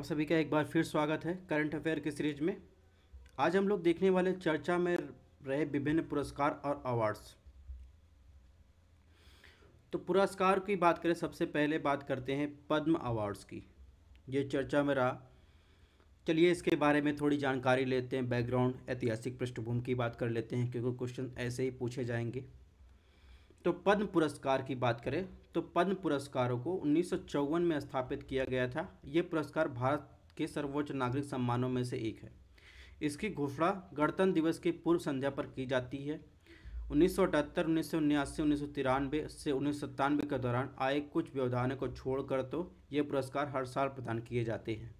आप सभी का एक बार फिर स्वागत है करंट अफेयर की सीरीज में आज हम लोग देखने वाले चर्चा में रहे विभिन्न पुरस्कार और अवार्ड्स तो पुरस्कार की बात करें सबसे पहले बात करते हैं पद्म अवार्ड्स की ये चर्चा में रहा चलिए इसके बारे में थोड़ी जानकारी लेते हैं बैकग्राउंड ऐतिहासिक पृष्ठभूमि की बात कर लेते हैं क्योंकि क्वेश्चन ऐसे ही पूछे जाएंगे तो पद्म पुरस्कार की बात करें तो पद्म पुरस्कारों को उन्नीस में स्थापित किया गया था ये पुरस्कार भारत के सर्वोच्च नागरिक सम्मानों में से एक है इसकी घोषणा गणतंत्र दिवस की पूर्व संध्या पर की जाती है उन्नीस सौ अठहत्तर उन्नीस सौ उन्यासी उन्नीस सौ तिरानवे से उन्नीस सौ सत्तानवे के दौरान आए कुछ व्यवधानों को छोड़कर तो ये पुरस्कार हर साल प्रदान किए जाते हैं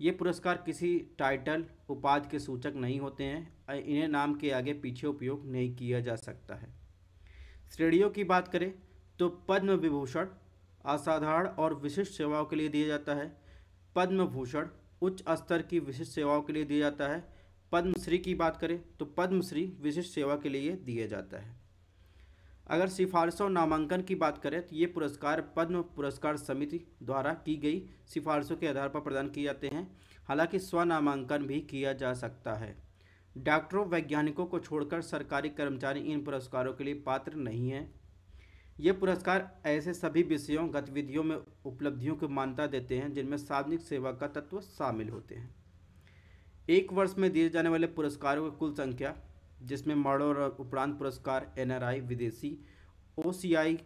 ये पुरस्कार किसी टाइटल उपाधि के सूचक नहीं होते हैं इन्हें नाम के आगे पीछे उपयोग नहीं किया जा सकता है श्रेणियों की बात करें तो पद्म विभूषण असाधारण और विशिष्ट सेवाओं के लिए दिया जाता है पद्म भूषण उच्च स्तर की विशिष्ट सेवाओं के लिए दिया जाता है पद्मश्री की बात करें तो पद्मश्री विशिष्ट सेवा के लिए दिया जाता है अगर सिफारिशों नामांकन की बात करें तो ये पुरस्कार पद्म पुरस्कार समिति द्वारा की गई सिफारिशों के आधार पर प्रदान किए जाते हैं हालांकि स्वनामांकन भी किया जा सकता है डॉक्टरों वैज्ञानिकों को छोड़कर सरकारी कर्मचारी इन पुरस्कारों के लिए पात्र नहीं हैं ये पुरस्कार ऐसे सभी विषयों गतिविधियों में उपलब्धियों को मान्यता देते हैं जिनमें सार्वजनिक सेवा का तत्व शामिल होते हैं एक वर्ष में दिए जाने वाले पुरस्कारों की कुल संख्या जिसमें मरण और उपरांत पुरस्कार एन विदेशी ओ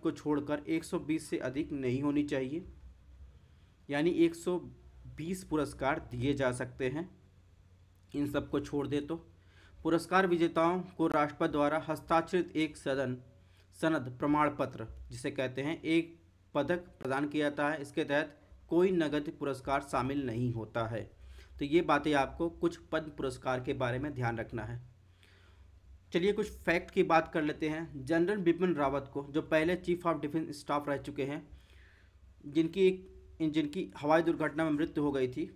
को छोड़कर 120 से अधिक नहीं होनी चाहिए यानी 120 पुरस्कार दिए जा सकते हैं इन सबको छोड़ दे तो पुरस्कार विजेताओं को राष्ट्रपति द्वारा हस्ताक्षरित एक सदन सनद प्रमाण पत्र जिसे कहते हैं एक पदक प्रदान किया जाता है इसके तहत कोई नगद पुरस्कार शामिल नहीं होता है तो ये बातें आपको कुछ पद्म पुरस्कार के बारे में ध्यान रखना है चलिए कुछ फैक्ट की बात कर लेते हैं जनरल बिपिन रावत को जो पहले चीफ ऑफ डिफेंस स्टाफ रह चुके हैं जिनकी एक जिनकी हवाई दुर्घटना में मृत्यु हो गई थी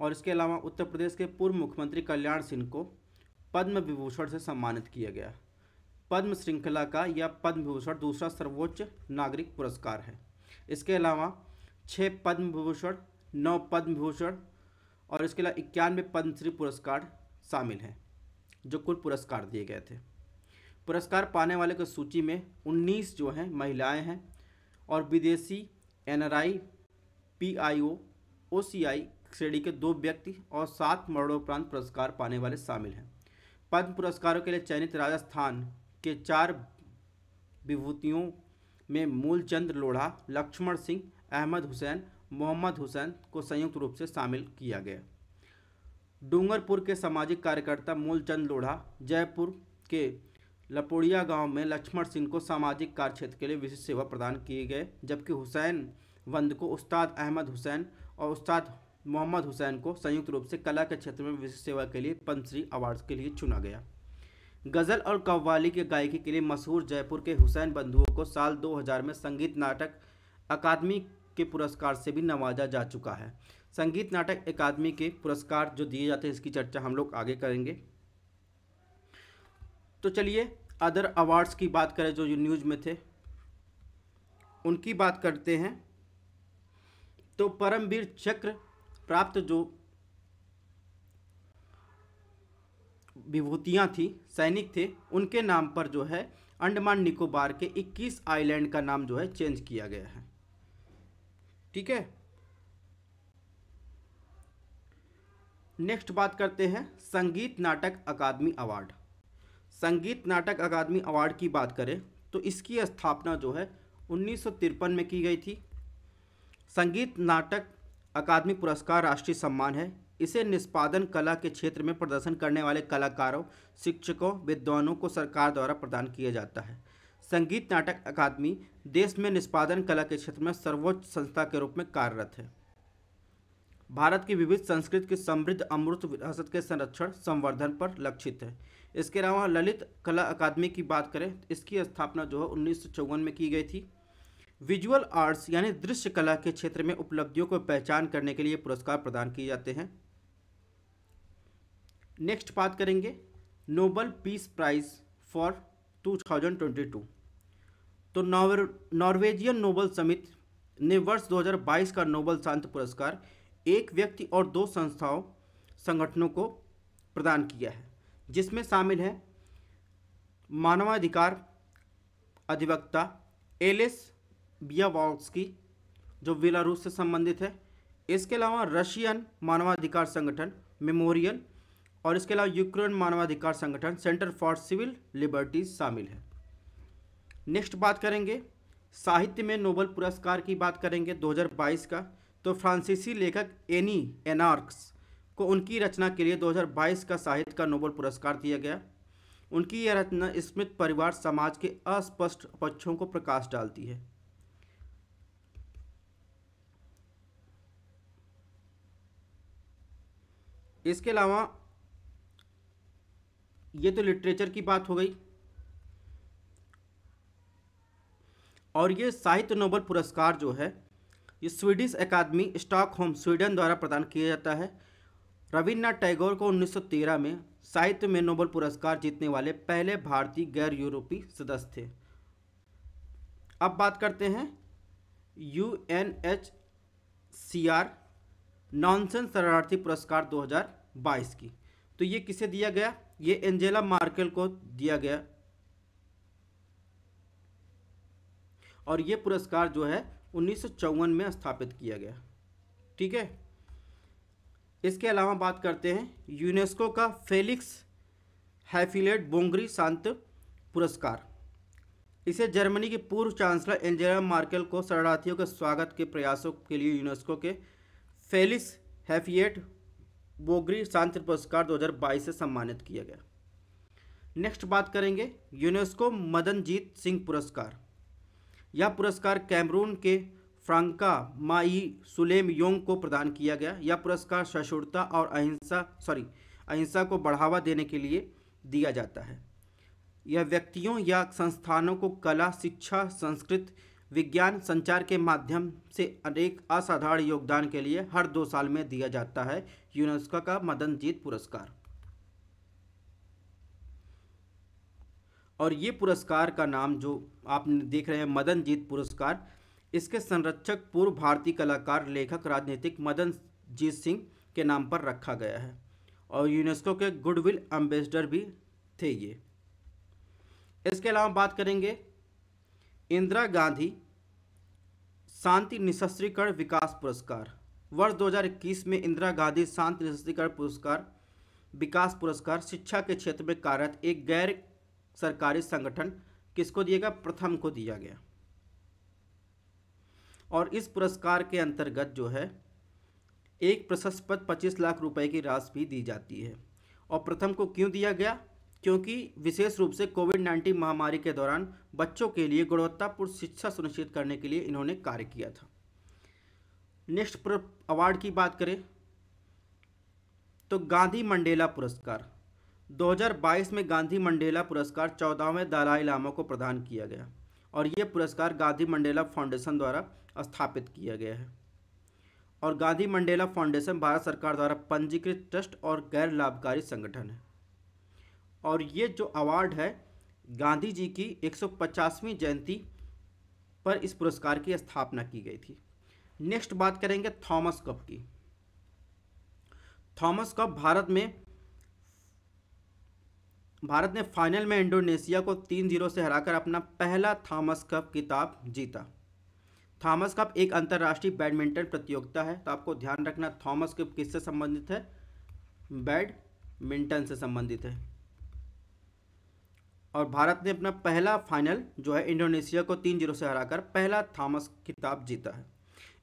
और इसके अलावा उत्तर प्रदेश के पूर्व मुख्यमंत्री कल्याण सिंह को पद्म विभूषण से सम्मानित किया गया पद्म श्रृंखला का यह पद्म विभूषण दूसरा सर्वोच्च नागरिक पुरस्कार है इसके अलावा छः पद्म विभूषण नौ पद्म विभूषण और इसके अलावा इक्यानवे पद्मश्री पुरस्कार शामिल हैं जो कुल पुरस्कार दिए गए थे पुरस्कार पाने वाले की सूची में 19 जो हैं महिलाएं हैं और विदेशी एनआरआई पीआईओ ओसीआई श्रेणी के दो व्यक्ति और सात मरणोपरांत पुरस्कार पाने वाले शामिल हैं पद्म पुरस्कारों के लिए चयनित राजस्थान के चार विभूतियों में मूलचंद लोढ़ा लक्ष्मण सिंह अहमद हुसैन मोहम्मद हुसैन को संयुक्त रूप से शामिल किया गया डूंगरपुर के सामाजिक कार्यकर्ता मूलचंद लोढ़ा जयपुर के लपोड़िया गांव में लक्ष्मण सिंह को सामाजिक कार्य क्षेत्र के लिए विशिष्ट सेवा प्रदान किए गए जबकि हुसैन वंद को उस्ताद अहमद हुसैन और उस्ताद मोहम्मद हुसैन को संयुक्त रूप से कला के क्षेत्र में विशिष्ट सेवा के लिए पंचश्री अवार्ड के लिए चुना गया गज़ल और कव्वाली के गायकी के लिए मशहूर जयपुर के हुसैन बंधुओं को साल 2000 में संगीत नाटक अकादमी के पुरस्कार से भी नवाजा जा चुका है संगीत नाटक अकादमी के पुरस्कार जो दिए जाते हैं इसकी चर्चा हम लोग आगे करेंगे तो चलिए अदर अवार्ड्स की बात करें जो न्यूज में थे उनकी बात करते हैं तो परमवीर चक्र प्राप्त जो विभूतियाँ थी सैनिक थे उनके नाम पर जो है अंडमान निकोबार के 21 आइलैंड का नाम जो है चेंज किया गया है ठीक है नेक्स्ट बात करते हैं संगीत नाटक अकादमी अवार्ड संगीत नाटक अकादमी अवार्ड की बात करें तो इसकी स्थापना जो है उन्नीस में की गई थी संगीत नाटक अकादमी पुरस्कार राष्ट्रीय सम्मान है इसे निष्पादन कला के क्षेत्र में प्रदर्शन करने वाले कलाकारों शिक्षकों विद्वानों को सरकार द्वारा प्रदान किया जाता है संगीत नाटक अकादमी देश में निष्पादन कला के क्षेत्र में सर्वोच्च संस्था के रूप में कार्यरत है भारत की विविध संस्कृति की समृद्ध अमृत विरासत के संरक्षण संवर्धन पर लक्षित है इसके अलावा ललित कला अकादमी की बात करें इसकी स्थापना जो है उन्नीस में की गई थी विजुअल आर्ट्स यानी दृश्य कला के क्षेत्र में उपलब्धियों को पहचान करने के लिए पुरस्कार प्रदान किए जाते हैं नेक्स्ट बात करेंगे नोबल पीस प्राइज फॉर 2022 तो नॉर्वेजियन नोबल समिति ने वर्ष 2022 का नोबल शांति पुरस्कार एक व्यक्ति और दो संस्थाओं संगठनों को प्रदान किया है जिसमें शामिल है मानवाधिकार अधिवक्ता एलिस बियाबॉक्स की जो बेलारूस से संबंधित है इसके अलावा रशियन मानवाधिकार संगठन मेमोरियल और इसके अलावा यूक्रेन मानवाधिकार संगठन सेंटर फॉर सिविल लिबर्टीज शामिल है नेक्स्ट बात करेंगे साहित्य में नोबल पुरस्कार की बात करेंगे 2022 का तो फ्रांसीसी लेखक एनी एनार्क्स को उनकी रचना के लिए 2022 का साहित्य का नोबल पुरस्कार दिया गया उनकी यह रचना स्मित परिवार समाज के अस्पष्ट पक्षों को प्रकाश डालती है इसके अलावा ये तो लिटरेचर की बात हो गई और ये साहित्य नोबल पुरस्कार जो है ये स्वीडिश अकादमी स्टॉकहोम स्वीडन द्वारा प्रदान किया जाता है रविन्द्रनाथ टैगोर को 1913 में साहित्य में नोबल पुरस्कार जीतने वाले पहले भारतीय गैर यूरोपीय सदस्य थे अब बात करते हैं U N H C R Nansen शरणार्थी पुरस्कार 2022 की तो ये किसे दिया गया ये एंजेला मार्केल को दिया गया और ये पुरस्कार जो है उन्नीस में स्थापित किया गया ठीक है इसके अलावा बात करते हैं यूनेस्को का फेलिक्स हैफिलेट बोंगरी शांत पुरस्कार इसे जर्मनी के पूर्व चांसलर एंजेला मार्केल को शरणार्थियों के स्वागत के प्रयासों के लिए यूनेस्को के फेलिस हैफियट बोगरी शांति पुरस्कार 2022 से सम्मानित किया गया नेक्स्ट बात करेंगे यूनेस्को मदनजीत सिंह पुरस्कार यह पुरस्कार कैमरून के फ्रांका माई सुलेम योंग को प्रदान किया गया यह पुरस्कार सशुरता और अहिंसा सॉरी अहिंसा को बढ़ावा देने के लिए दिया जाता है यह व्यक्तियों या संस्थानों को कला शिक्षा संस्कृति विज्ञान संचार के माध्यम से अनेक असाधारण योगदान के लिए हर दो साल में दिया जाता है यूनेस्को का मदन जीत पुरस्कार और ये पुरस्कार का नाम जो आप देख रहे हैं मदन जीत पुरस्कार इसके संरक्षक पूर्व भारतीय कलाकार लेखक राजनीतिक मदन जीत सिंह के नाम पर रखा गया है और यूनेस्को के गुडविल एम्बेसडर भी थे ये इसके अलावा बात करेंगे इंदिरा गांधी शांति निशस्त्रीकरण विकास पुरस्कार वर्ष 2021 में इंदिरा गांधी शांति निशस्त्रीकरण पुरस्कार विकास पुरस्कार शिक्षा के क्षेत्र में कार्यरत एक गैर सरकारी संगठन किसको दिया गया प्रथम को दिया गया और इस पुरस्कार के अंतर्गत जो है एक प्रशस्त पद पच्चीस लाख रुपए की राशि भी दी जाती है और प्रथम को क्यों दिया गया क्योंकि विशेष रूप से कोविड 19 महामारी के दौरान बच्चों के लिए गुणवत्तापूर्ण शिक्षा सुनिश्चित करने के लिए इन्होंने कार्य किया था नेक्स्ट अवार्ड की बात करें तो गांधी मंडेला पुरस्कार 2022 में गांधी मंडेला पुरस्कार चौदहवें दलाई लामा को प्रदान किया गया और ये पुरस्कार गांधी मंडेला फाउंडेशन द्वारा स्थापित किया गया है और गांधी मंडेला फाउंडेशन भारत सरकार द्वारा पंजीकृत ट्रस्ट और गैर लाभकारी संगठन है और ये जो अवार्ड है गांधी जी की 150वीं जयंती पर इस पुरस्कार की स्थापना की गई थी नेक्स्ट बात करेंगे थॉमस कप की थॉमस कप भारत में भारत ने फाइनल में इंडोनेशिया को तीन जीरो से हराकर अपना पहला थॉमस कप किताब जीता थॉमस कप एक अंतर्राष्ट्रीय बैडमिंटन प्रतियोगिता है तो आपको ध्यान रखना थॉमस कप किससे संबंधित है बैडमिंटन से संबंधित है और भारत ने अपना पहला फाइनल जो है इंडोनेशिया को तीन जीरो से हराकर पहला थॉमस खिताब जीता है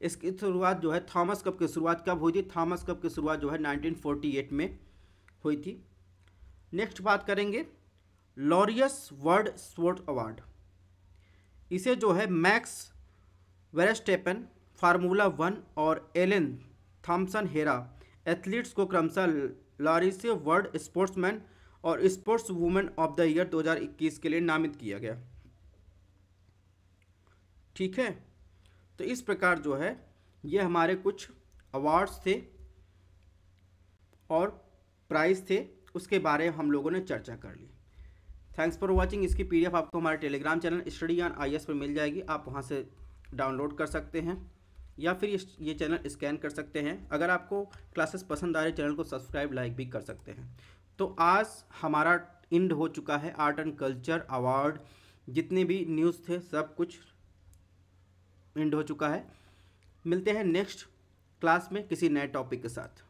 इसकी शुरुआत जो है थॉमस कप की शुरुआत कब हुई थी थॉमस कप की शुरुआत जो है 1948 में हुई थी नेक्स्ट बात करेंगे लॉरियस वर्ल्ड स्पोर्ट अवार्ड इसे जो है मैक्स वेरेस्टेपन फार्मूला वन और एलिन थॉम्सन हेरा एथलीट्स को क्रमशः लॉरिस वर्ल्ड स्पोर्ट्समैन और sports women of the year 2021 के लिए नामित किया गया ठीक है तो इस प्रकार जो है ये हमारे कुछ अवार्ड्स थे और प्राइज़ थे उसके बारे में हम लोगों ने चर्चा कर ली थैंक्स फॉर वॉचिंग इसकी पीडीएफ आपको हमारे Telegram channel study on I पर मिल जाएगी आप वहाँ से डाउनलोड कर सकते हैं या फिर ये चैनल स्कैन कर सकते हैं अगर आपको क्लासेस पसंद आ रहे चैनल को सब्सक्राइब लाइक भी कर सकते हैं तो आज हमारा इंड हो चुका है आर्ट एंड कल्चर अवार्ड जितने भी न्यूज़ थे सब कुछ इंड हो चुका है मिलते हैं नेक्स्ट क्लास में किसी नए टॉपिक के साथ